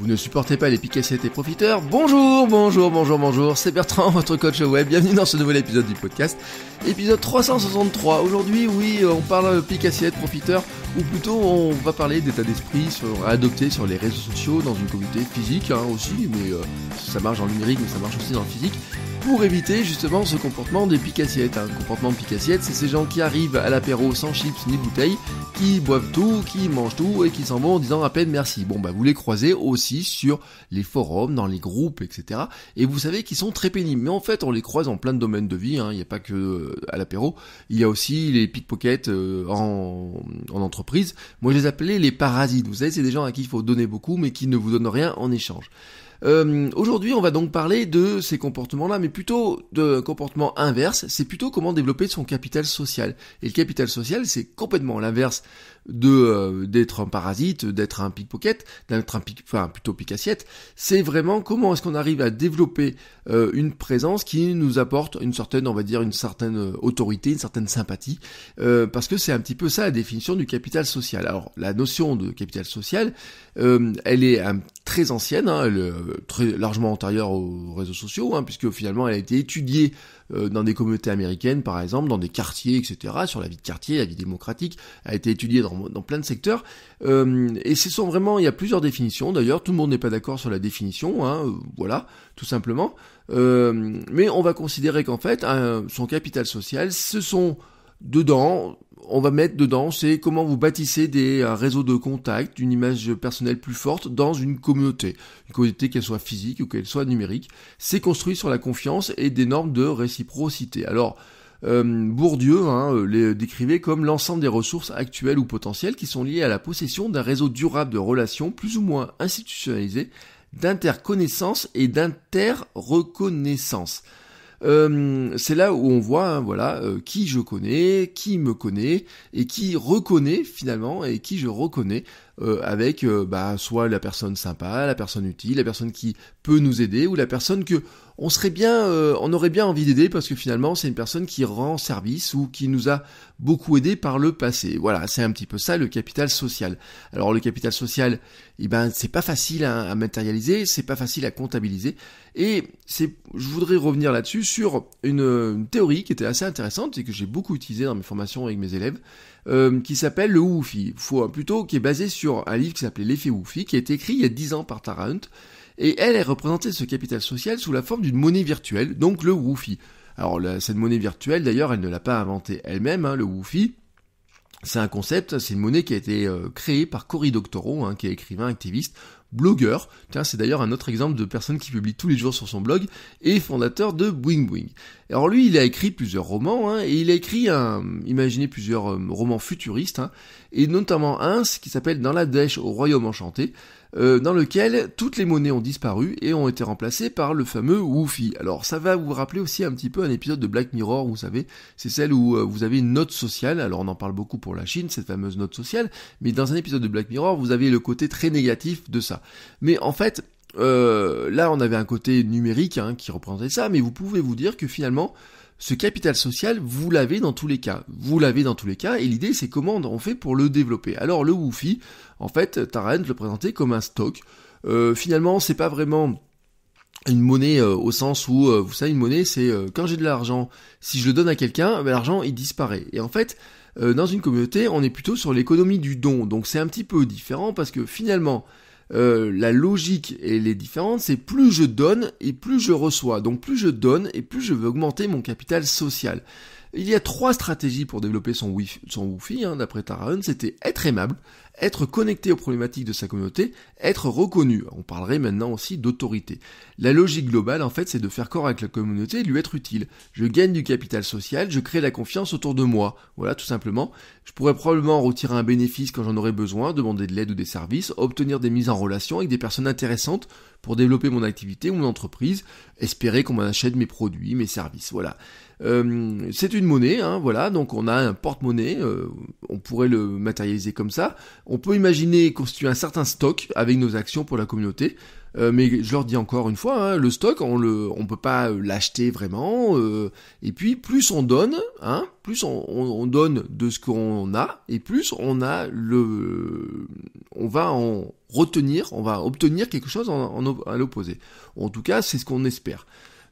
Vous ne supportez pas les picassiettes et profiteurs Bonjour, bonjour, bonjour, bonjour, c'est Bertrand, votre coach web. Bienvenue dans ce nouvel épisode du podcast, épisode 363. Aujourd'hui, oui, euh, on parle piques assiettes profiteurs, ou plutôt on va parler d'état d'esprit sur, à sur les réseaux sociaux, dans une communauté physique hein, aussi, mais euh, ça marche en numérique, mais ça marche aussi dans le physique, pour éviter justement ce comportement des picassiettes. Un hein. comportement de piques c'est ces gens qui arrivent à l'apéro sans chips ni bouteilles, qui boivent tout, qui mangent tout et qui s'en vont en disant à peine merci. Bon, bah vous les croisez aussi sur les forums, dans les groupes, etc. Et vous savez qu'ils sont très pénibles. Mais en fait, on les croise en plein de domaines de vie. Hein. Il n'y a pas que euh, à l'apéro. Il y a aussi les pickpockets euh, en, en entreprise. Moi, je les appelais les parasites. Vous savez, c'est des gens à qui il faut donner beaucoup, mais qui ne vous donnent rien en échange. Euh, Aujourd'hui, on va donc parler de ces comportements-là, mais plutôt de comportement inverse, c'est plutôt comment développer son capital social. Et le capital social, c'est complètement l'inverse de euh, d'être un parasite, d'être un pickpocket, d'être un enfin plutôt pickassiette. assiette C'est vraiment comment est-ce qu'on arrive à développer euh, une présence qui nous apporte une certaine, on va dire, une certaine euh, autorité, une certaine sympathie, parce que c'est un petit peu ça la définition du capital social. Alors la notion de capital social, elle est un très ancienne, hein, euh, très largement antérieure aux réseaux sociaux, hein, puisque finalement elle a été étudiée euh, dans des communautés américaines, par exemple, dans des quartiers, etc., sur la vie de quartier, la vie démocratique, a été étudiée dans, plein de secteurs. Euh, et ce sont vraiment, il y a plusieurs définitions d'ailleurs, tout le monde n'est pas d'accord sur la définition, hein, voilà, tout simplement. mais on va considérer qu'en fait, son capital social, ce sont Dedans, on va mettre dedans, c'est comment vous bâtissez des euh, réseaux de contact, d'une image personnelle plus forte dans une communauté. Une communauté qu'elle soit physique ou qu'elle soit numérique. C'est construit sur la confiance et des normes de réciprocité. Alors, euh, Bourdieu hein, euh, les décrivait comme l'ensemble des ressources actuelles ou potentielles qui sont liées à la possession d'un réseau durable de relations plus ou moins institutionnalisées, d'interconnaissance et d'interreconnaissance. Euh, c'est là où on voit, hein, voilà, euh, qui je connais, qui me connaît et qui reconnaît finalement et qui je reconnais euh, avec bah, soit la personne sympa, la personne utile, la personne qui peut nous aider ou la personne que on serait bien, euh, on aurait bien envie d'aider parce que finalement c'est une personne qui rend service ou qui nous a beaucoup aidé par le passé. Voilà, c'est un petit peu ça le capital social. Alors le capital social, eh ben c'est pas facile à, matérialiser, c'est pas facile à comptabiliser. Et c'est, je voudrais revenir là-dessus sur une, théorie qui était assez intéressante et que j'ai beaucoup utilisée dans mes formations avec mes élèves, euh, qui s'appelle le faut plutôt qui est basé sur un livre qui s'appelait l'effet Woofy, qui a été écrit il y a 10 ans par Tara et elle est représentée ce capital social sous la forme d'une monnaie virtuelle, donc le Woofy. Alors cette monnaie virtuelle, d'ailleurs, elle ne l'a pas inventée elle-même, hein, le Woofy. C'est un concept, c'est une monnaie qui a été euh, créée par Cory Doctorow, hein, qui est écrivain, activiste, blogueur. c'est d'ailleurs un autre exemple de personne qui publie tous les jours sur son blog et fondateur de Boing Boing. Alors lui, il a écrit plusieurs romans hein, et il a écrit, un, imaginez plusieurs euh, romans futuristes hein, et notamment un ce qui s'appelle Dans la dèche au royaume enchanté euh, dans lequel toutes les monnaies ont disparu et ont été remplacées par le fameux Woofy. Alors ça va vous rappeler aussi un petit peu un épisode de Black Mirror, vous savez, c'est celle où euh, vous avez une note sociale, alors on en parle beaucoup pour la Chine, cette fameuse note sociale, mais dans un épisode de Black Mirror, vous avez le côté très négatif de ça. Mais en fait, euh, là on avait un côté numérique hein, qui représentait ça, mais vous pouvez vous dire que finalement, ce capital social, vous l'avez dans tous les cas. Vous l'avez dans tous les cas, et l'idée c'est comment on fait pour le développer. Alors le Woofy, en fait, de le présentait comme un stock. Euh, finalement, c'est pas vraiment une monnaie euh, au sens où, euh, vous savez, une monnaie, c'est quand j'ai de l'argent, si je le donne à quelqu'un, ben, l'argent il disparaît. Et en fait, dans une communauté, on est plutôt sur l'économie du don. Donc c'est un petit peu différent parce que finalement, euh, la logique elle les différente, c'est plus je donne et plus je reçois. Donc plus je donne et plus je veux augmenter mon capital social. Il y a trois stratégies pour développer son, wifi, son hein, d'après Tarahun, c'était être aimable, être connecté aux problématiques de sa communauté, être reconnu. On parlerait maintenant aussi d'autorité. La logique globale, en fait, c'est de faire corps avec la communauté et lui être utile. Je gagne du capital social, je crée la confiance autour de moi. Voilà, tout simplement. Je pourrais probablement retirer un bénéfice quand j'en aurais besoin, demander de l'aide ou des services, obtenir des mises en relation avec des personnes intéressantes pour développer mon activité ou mon entreprise, espérer qu'on m'en achète mes produits, mes services. Voilà. Euh, c'est une monnaie, hein, voilà, donc on a un porte-monnaie, euh, on pourrait le matérialiser comme ça. On peut imaginer constituer un certain stock avec nos actions pour la communauté. Euh, mais je leur dis encore une fois, hein, le stock, on le, on peut pas l'acheter vraiment. et puis plus on donne, hein, plus on, donne de ce qu'on a, et plus on a le, on va en retenir, on va obtenir quelque chose à l'opposé. En tout cas, c'est ce qu'on espère.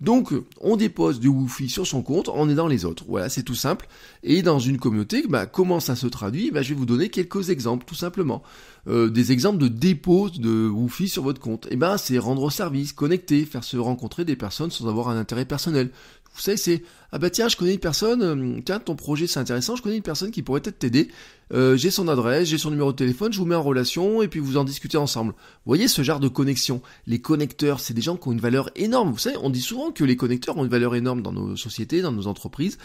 Donc, on dépose du Woofy sur son compte en aidant les autres. Voilà, c'est tout simple. Et dans une communauté, bah, comment ça se traduit bah, Je vais vous donner quelques exemples, tout simplement. Euh, des exemples de dépôt de Woofy sur votre compte. Et eh ben, c'est rendre service, connecter, faire se rencontrer des personnes sans avoir un intérêt personnel. Vous savez, c'est ah bah tiens, je connais une personne, euh, tiens, ton projet c'est intéressant, je connais une personne qui pourrait peut-être t'aider. Euh, j'ai son adresse, j'ai son numéro de téléphone, je vous mets en relation et puis vous en discutez ensemble. Vous voyez ce genre de connexion. Les connecteurs, c'est des gens qui ont une valeur énorme. Vous savez, on dit souvent que les connecteurs ont une valeur énorme dans nos sociétés, dans nos entreprises.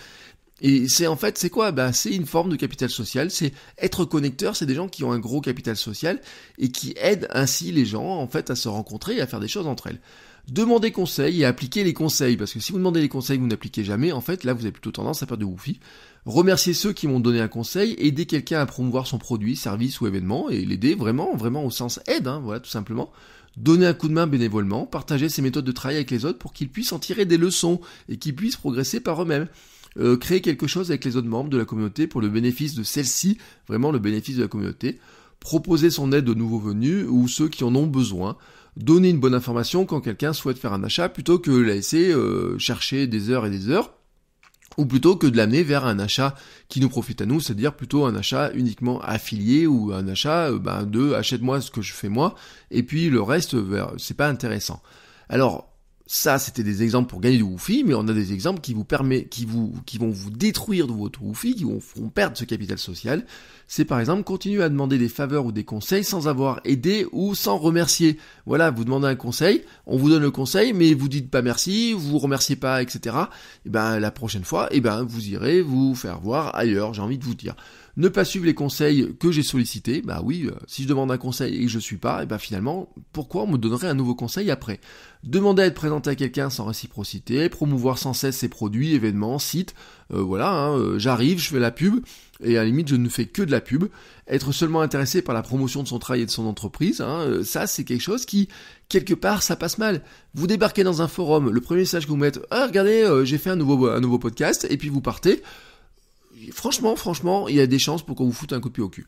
Et c'est en fait, c'est quoi Bah, c'est une forme de capital social. C'est être connecteur. C'est des gens qui ont un gros capital social et qui aident ainsi les gens en fait à se rencontrer et à faire des choses entre elles. Demandez conseil et appliquez les conseils, parce que si vous demandez les conseils vous n'appliquez jamais, en fait, là, vous avez plutôt tendance à faire de Woofy. Remerciez ceux qui m'ont donné un conseil, aider quelqu'un à promouvoir son produit, service ou événement, et l'aider vraiment, vraiment au sens aide, hein, voilà, tout simplement. Donner un coup de main bénévolement, partager ses méthodes de travail avec les autres pour qu'ils puissent en tirer des leçons et qu'ils puissent progresser par eux-mêmes. Euh, créer quelque chose avec les autres membres de la communauté pour le bénéfice de celle-ci, vraiment le bénéfice de la communauté proposer son aide aux nouveaux venus ou ceux qui en ont besoin, donner une bonne information quand quelqu'un souhaite faire un achat plutôt que la laisser euh, chercher des heures et des heures ou plutôt que de l'amener vers un achat qui nous profite à nous, c'est-à-dire plutôt un achat uniquement affilié ou un achat euh, ben, de achète-moi ce que je fais moi, et puis le reste, c'est pas intéressant. Alors, ça, c'était des exemples pour gagner du Woofy, mais on a des exemples qui vous permet, qui vous, qui vont vous détruire de votre Woofy, qui vont faire perdre ce capital social. C'est par exemple continuer à demander des faveurs ou des conseils sans avoir aidé ou sans remercier. Voilà, vous demandez un conseil, on vous donne le conseil, mais vous dites pas merci, vous remerciez pas, etc. Et eh ben la prochaine fois, et eh ben vous irez vous faire voir ailleurs. J'ai envie de vous dire. Ne pas suivre les conseils que j'ai sollicités, bah oui, euh, si je demande un conseil et que je ne suis pas, et eh bah ben, finalement, pourquoi on me donnerait un nouveau conseil après Demander à être présenté à quelqu'un sans réciprocité, promouvoir sans cesse ses produits, événements, sites, euh, voilà, hein, euh, j'arrive, je fais la pub, et à la limite je ne fais que de la pub, être seulement intéressé par la promotion de son travail et de son entreprise, hein, ça c'est quelque chose qui, quelque part, ça passe mal. Vous débarquez dans un forum, le premier message que vous mettez, ah regardez, j'ai fait un nouveau, un nouveau podcast, et puis vous partez, franchement, franchement, il y a des chances pour qu'on vous foute un coup de pied au cul.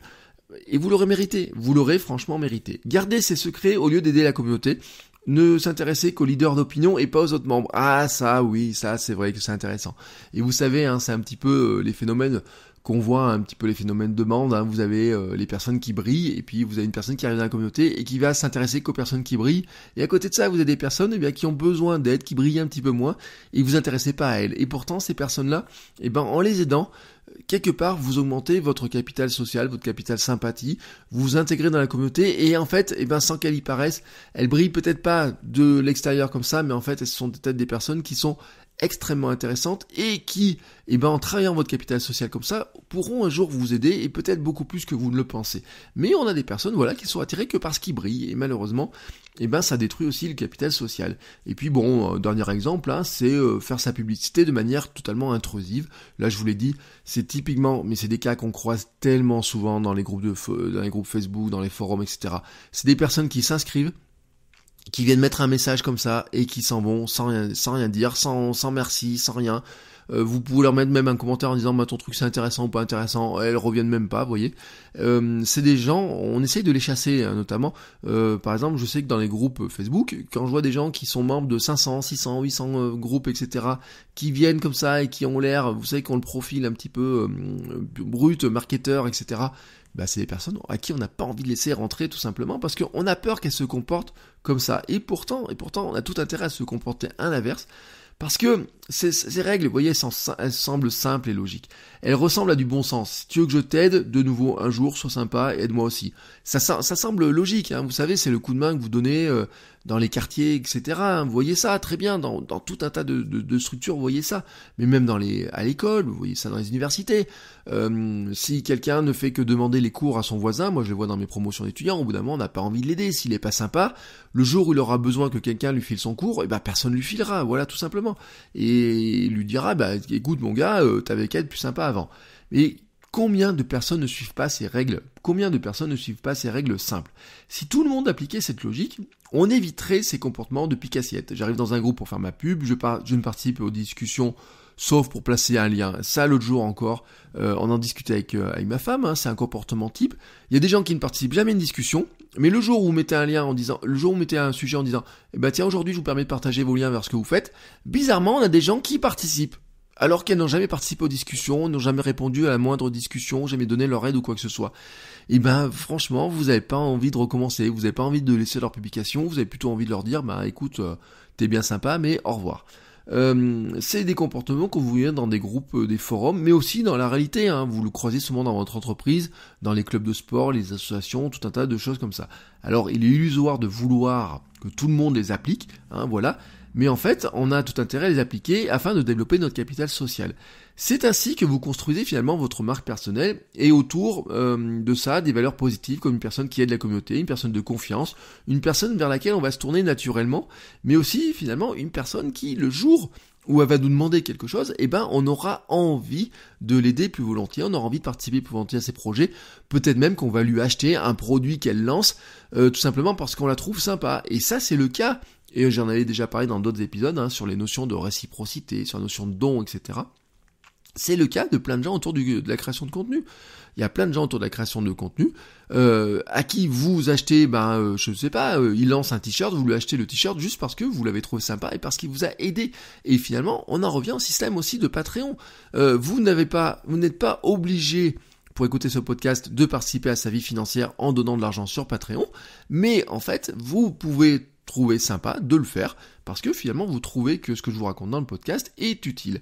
Et vous l'aurez mérité, vous l'aurez franchement mérité. Gardez ces secrets au lieu d'aider la communauté. Ne s'intéresser qu'aux leaders d'opinion et pas aux autres membres. Ah ça oui, ça c'est vrai que c'est intéressant. Et vous savez, hein, c'est un petit peu euh, les phénomènes qu'on voit un petit peu les phénomènes de demande. Hein. Vous avez euh, les personnes qui brillent, et puis vous avez une personne qui arrive dans la communauté et qui va s'intéresser qu'aux personnes qui brillent. Et à côté de ça, vous avez des personnes eh bien, qui ont besoin d'aide, qui brillent un petit peu moins, et vous intéressez pas à elles. Et pourtant, ces personnes-là, eh ben, en les aidant, euh, quelque part, vous augmentez votre capital social, votre capital sympathie, vous vous intégrez dans la communauté, et en fait, eh ben, sans qu'elles y paraissent, elles brillent peut-être pas de l'extérieur comme ça, mais en fait, elles sont peut-être des personnes qui sont extrêmement intéressantes et qui, eh ben, en travaillant votre capital social comme ça, pourront un jour vous aider et peut-être beaucoup plus que vous ne le pensez. Mais on a des personnes, voilà, qui sont attirées que parce qu'ils brillent et malheureusement, eh ben, ça détruit aussi le capital social. Et puis bon, euh, dernier exemple, hein, c'est euh, faire sa publicité de manière totalement intrusive. Là, je vous l'ai dit, c'est typiquement, mais c'est des cas qu'on croise tellement souvent dans les groupes de, dans les groupes Facebook, dans les forums, etc. C'est des personnes qui s'inscrivent qui viennent mettre un message comme ça et qui s'en vont sans rien, sans rien dire, sans, sans merci, sans rien. Euh, vous pouvez leur mettre même un commentaire en disant bah, ton truc c'est intéressant ou pas intéressant, elles reviennent même pas, vous voyez. Euh, c'est des gens, on essaye de les chasser hein, notamment. Euh, par exemple, je sais que dans les groupes Facebook, quand je vois des gens qui sont membres de 500, 600, 800 groupes, etc., qui viennent comme ça et qui ont l'air, vous savez, qu'on le profil un petit peu euh, brut, marketeur, etc., bah, c'est des personnes à qui on n'a pas envie de laisser rentrer tout simplement parce qu'on a peur qu'elles se comportent comme ça. Et pourtant, et pourtant, on a tout intérêt à se comporter à l'inverse. Parce que ces, règles, vous voyez, elles, semblent simples et logiques. Elles ressemblent à du bon sens. Si tu veux que je t'aide, de nouveau, un jour, sois sympa, aide-moi aussi. Ça, ça, semble logique, hein. vous savez, c'est le coup de main que vous donnez euh, dans les quartiers, etc. Hein, vous voyez ça très bien dans, tout un tas de, structures, vous voyez ça. Mais même dans les, à l'école, vous voyez ça dans les universités. Euh, si quelqu'un ne fait que demander les cours à son voisin, moi je le vois dans mes promotions d'étudiants, au bout d'un moment on n'a pas envie de l'aider. S'il n'est pas sympa, le jour où il aura besoin que quelqu'un lui file son cours, et eh ben personne lui filera, voilà tout simplement. Et il lui dira, bah écoute mon gars, euh, t'avais qu'à être plus sympa avant. Mais Combien de personnes ne suivent pas ces règles Combien de personnes ne suivent pas ces règles simples Si tout le monde appliquait cette logique, on éviterait ces comportements de picassiette. J'arrive dans un groupe pour faire ma pub, je, ne participe aux discussions sauf pour placer un lien. Ça, l'autre jour encore, euh, on en discutait avec, euh, ma femme, hein, c'est un comportement type. Il y a des gens qui ne participent jamais à une discussion, mais le jour où vous mettez un lien en disant, le jour où vous mettez un sujet en disant, eh ben, tiens, aujourd'hui, je vous permets de partager vos liens vers ce que vous faites, bizarrement, on a des gens qui participent alors qu'elles n'ont jamais participé aux discussions, n'ont jamais répondu à la moindre discussion, jamais donné leur aide ou quoi que ce soit. Et eh ben franchement, vous n'avez pas envie de recommencer, vous n'avez pas envie de laisser leur publication, vous avez plutôt envie de leur dire, bah écoute, euh, t'es bien sympa, mais au revoir. Euh, c'est des comportements qu'on vous voyez dans des groupes, euh, des forums, mais aussi dans la réalité. Hein. Vous le croisez souvent dans votre entreprise, dans les clubs de sport, les associations, tout un tas de choses comme ça. Alors, il est illusoire de vouloir que tout le monde les applique, hein, voilà mais en fait, on a tout intérêt à les appliquer afin de développer notre capital social. C'est ainsi que vous construisez finalement votre marque personnelle et autour euh, de ça des valeurs positives comme une personne qui aide la communauté, une personne de confiance, une personne vers laquelle on va se tourner naturellement, mais aussi finalement une personne qui le jour où elle va nous demander quelque chose, eh ben on aura envie de l'aider plus volontiers, on aura envie de participer plus volontiers à ses projets, peut-être même qu'on va lui acheter un produit qu'elle lance, euh, tout simplement parce qu'on la trouve sympa. Et ça c'est le cas et j'en avais déjà parlé dans d'autres épisodes hein, sur les notions de réciprocité, sur la notion de don, etc. C'est le cas de plein de gens autour du, de la création de contenu. Il y a plein de gens autour de la création de contenu euh, à qui vous achetez, ben, euh, je ne sais pas, euh, il lance un t-shirt, vous lui achetez le t-shirt juste parce que vous l'avez trouvé sympa et parce qu'il vous a aidé. Et finalement, on en revient au système aussi de Patreon. Euh, vous n'avez pas, vous n'êtes pas obligé pour écouter ce podcast de participer à sa vie financière en donnant de l'argent sur Patreon, mais en fait, vous pouvez trouvez sympa de le faire, parce que finalement vous trouvez que ce que je vous raconte dans le podcast est utile.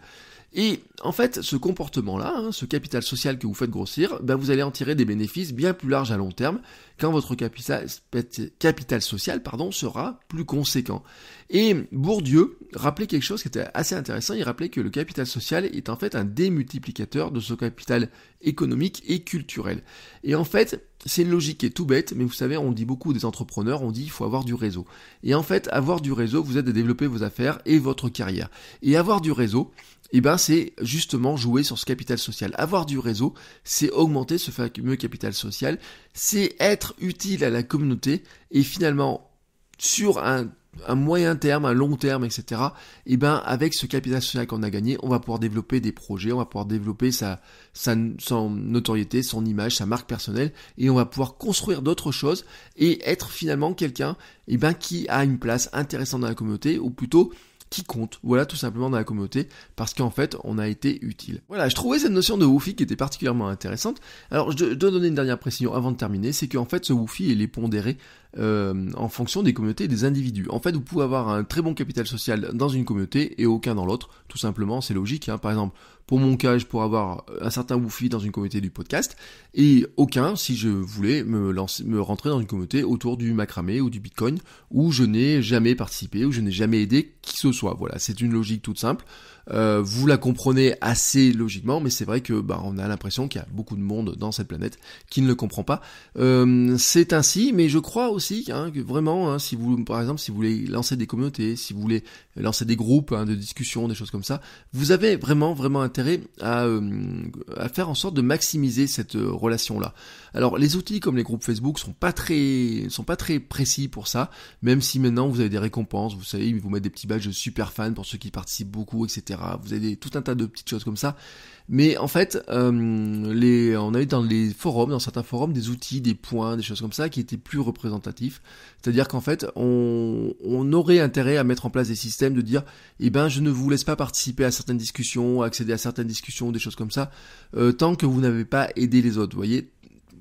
Et en fait, ce comportement-là, hein, ce capital social que vous faites grossir, ben, vous allez en tirer des bénéfices bien plus larges à long terme quand votre capital, social pardon, sera plus conséquent. Et Bourdieu rappelait quelque chose qui était assez intéressant, il rappelait que le capital social est en fait un démultiplicateur de ce capital économique et culturel. Et en fait, c'est une logique qui est tout bête, mais vous savez, on dit beaucoup des entrepreneurs, on dit il faut avoir du réseau. Et en fait, avoir du réseau vous aide à développer vos affaires et votre carrière. Et avoir du réseau, eh ben c'est justement jouer sur ce capital social. Avoir du réseau, c'est augmenter ce fameux capital social, c'est être utile à la communauté et finalement sur un, moyen terme, un long terme, etc. eh ben avec ce capital social qu'on a gagné, on va pouvoir développer des projets, on va pouvoir développer sa, sa son notoriété, son image, sa marque personnelle, et on va pouvoir construire d'autres choses et être finalement quelqu'un eh ben qui a une place intéressante dans la communauté, ou plutôt qui compte. Voilà, tout simplement dans la communauté, parce qu'en fait, on a été utile. Voilà, je trouvais cette notion de Woofy qui était particulièrement intéressante. Alors, je dois donner une dernière précision avant de terminer, c'est qu'en fait, ce Woofy, il est pondéré euh, en fonction des communautés et des individus. En fait, vous pouvez avoir un très bon capital social dans une communauté et aucun dans l'autre, tout simplement, c'est logique. Hein. Par exemple, pour mon cas, je pourrais avoir un certain Woofy dans une communauté du podcast et aucun si je voulais me, lancer, me rentrer dans une communauté autour du macramé ou du bitcoin où je n'ai jamais participé, où je n'ai jamais aidé qui que ce soit. Voilà, c'est une logique toute simple. Euh, vous la comprenez assez logiquement, mais c'est vrai que bah, on a l'impression qu'il y a beaucoup de monde dans cette planète qui ne le comprend pas. Euh, c'est ainsi, mais je crois aussi hein, que vraiment, hein, si vous, par exemple, si vous voulez lancer des communautés, si vous voulez lancer des groupes hein, de discussion, des choses comme ça, vous avez vraiment, vraiment intérêt euh, à, faire en sorte de maximiser cette euh, relation-là. Alors les outils comme les groupes Facebook sont pas très sont pas très précis pour ça, même si maintenant vous avez des récompenses, vous savez, ils vous mettent des petits badges de super fans pour ceux qui participent beaucoup, etc. Vous avez tout un tas de petites choses comme ça. Mais en fait, euh, les, on avait dans les forums, dans certains forums, des outils, des points, des choses comme ça qui étaient plus représentatifs. C'est-à-dire qu'en fait, on, aurait intérêt à mettre en place des systèmes de dire, eh ben, je ne vous laisse pas participer à certaines discussions, accéder à certaines certaines discussions, des choses comme ça, euh, tant que vous n'avez pas aidé les autres, vous voyez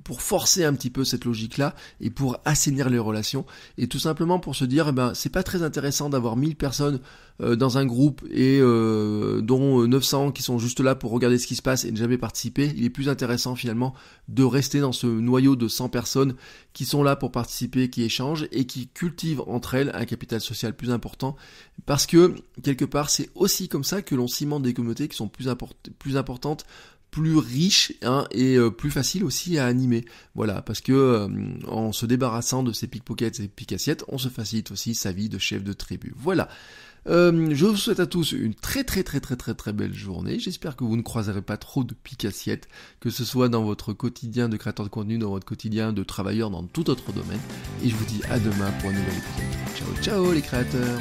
pour forcer un petit peu cette logique-là et pour assainir les relations et tout simplement pour se dire eh ben c'est pas très intéressant d'avoir 1000 personnes euh, dans un groupe et euh, dont 900 euh, qui sont juste là pour regarder ce qui se passe et ne jamais participer, il est plus intéressant finalement de rester dans ce noyau de 100 personnes qui sont là pour participer, qui échangent et qui cultivent entre elles un capital social plus important parce que quelque part c'est aussi comme ça que l'on cimente des communautés qui sont plus importantes plus riche hein, et euh, plus facile aussi à animer. Voilà, parce que euh, en se débarrassant de ses pickpockets et pickassiettes, on se facilite aussi sa vie de chef de tribu. Voilà. Euh, je vous souhaite à tous une très très très très très très belle journée. J'espère que vous ne croiserez pas trop de picassiettes, que ce soit dans votre quotidien de créateur de contenu, dans votre quotidien de travailleur, dans tout autre domaine. Et je vous dis à demain pour un nouvel épisode. Ciao ciao les créateurs